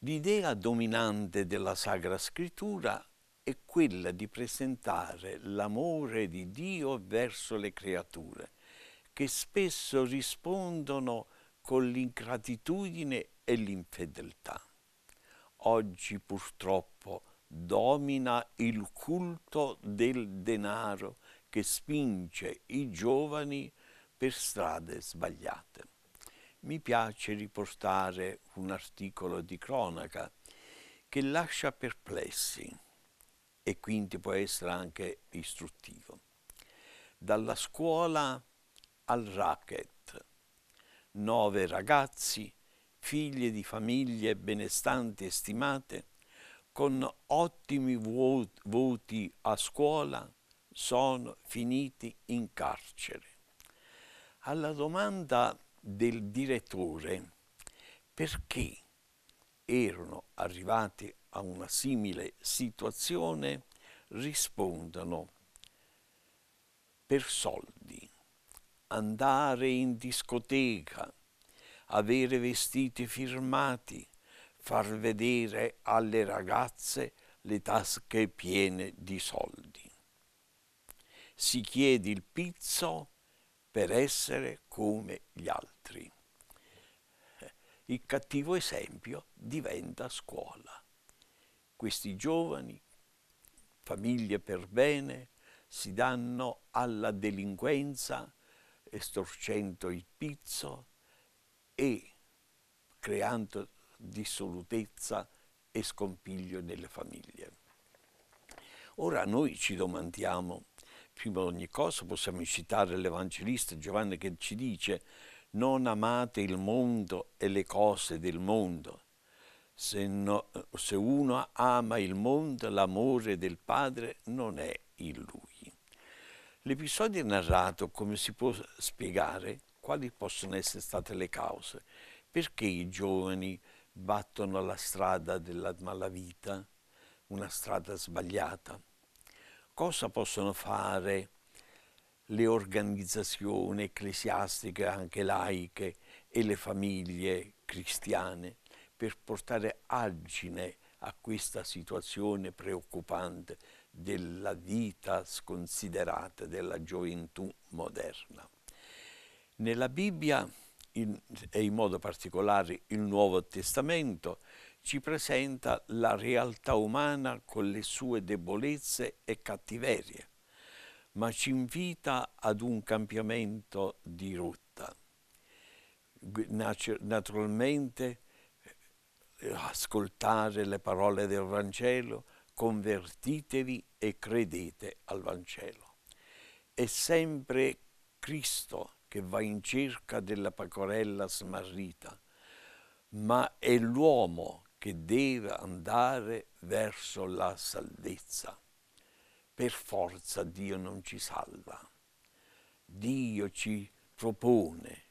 L'idea dominante della Sacra Scrittura è quella di presentare l'amore di Dio verso le creature, che spesso rispondono con l'ingratitudine e l'infedeltà. Oggi purtroppo domina il culto del denaro che spinge i giovani per strade sbagliate. Mi piace riportare un articolo di cronaca che lascia perplessi e quindi può essere anche istruttivo. Dalla scuola al racket, nove ragazzi, figli di famiglie benestanti e stimate, con ottimi voti a scuola, sono finiti in carcere. Alla domanda del direttore perché erano arrivati a una simile situazione rispondono per soldi, andare in discoteca, avere vestiti firmati, far vedere alle ragazze le tasche piene di soldi si chiede il pizzo per essere come gli altri. Il cattivo esempio diventa scuola. Questi giovani, famiglie per bene, si danno alla delinquenza estorcendo il pizzo e creando dissolutezza e scompiglio nelle famiglie. Ora noi ci domandiamo prima di ogni cosa possiamo citare l'Evangelista Giovanni che ci dice non amate il mondo e le cose del mondo. Se, no, se uno ama il mondo, l'amore del Padre non è in lui. L'episodio è narrato come si può spiegare quali possono essere state le cause, perché i giovani battono la strada della malavita, una strada sbagliata cosa possono fare le organizzazioni ecclesiastiche, anche laiche, e le famiglie cristiane per portare argine a questa situazione preoccupante della vita sconsiderata della gioventù moderna. Nella Bibbia in, e in modo particolare il Nuovo Testamento, ci presenta la realtà umana con le sue debolezze e cattiverie, ma ci invita ad un cambiamento di rotta. Naturalmente eh, ascoltare le parole del Vangelo, convertitevi e credete al Vangelo. È sempre Cristo che va in cerca della pecorella smarrita, ma è l'uomo che deve andare verso la salvezza. Per forza Dio non ci salva. Dio ci propone,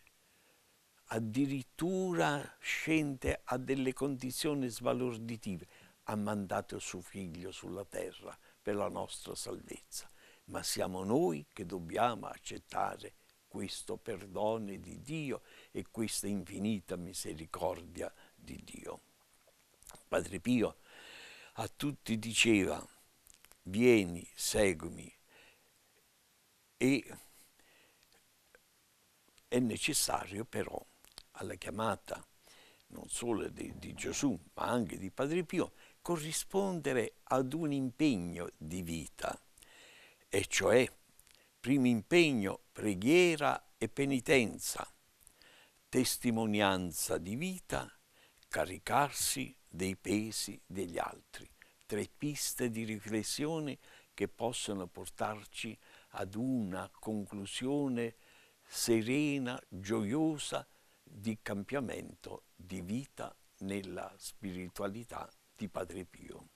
addirittura scende a delle condizioni sbalorditive. Ha mandato il suo figlio sulla terra per la nostra salvezza, ma siamo noi che dobbiamo accettare questo perdone di Dio e questa infinita misericordia di Dio. Padre Pio a tutti diceva, vieni, seguimi e è necessario però alla chiamata non solo di, di, Gesù ma anche di Padre Pio corrispondere ad un impegno di vita e cioè primo impegno preghiera e penitenza, testimonianza di vita, caricarsi dei pesi degli altri. Tre piste di riflessione che possono portarci ad una conclusione serena, gioiosa di cambiamento di vita nella spiritualità di Padre Pio.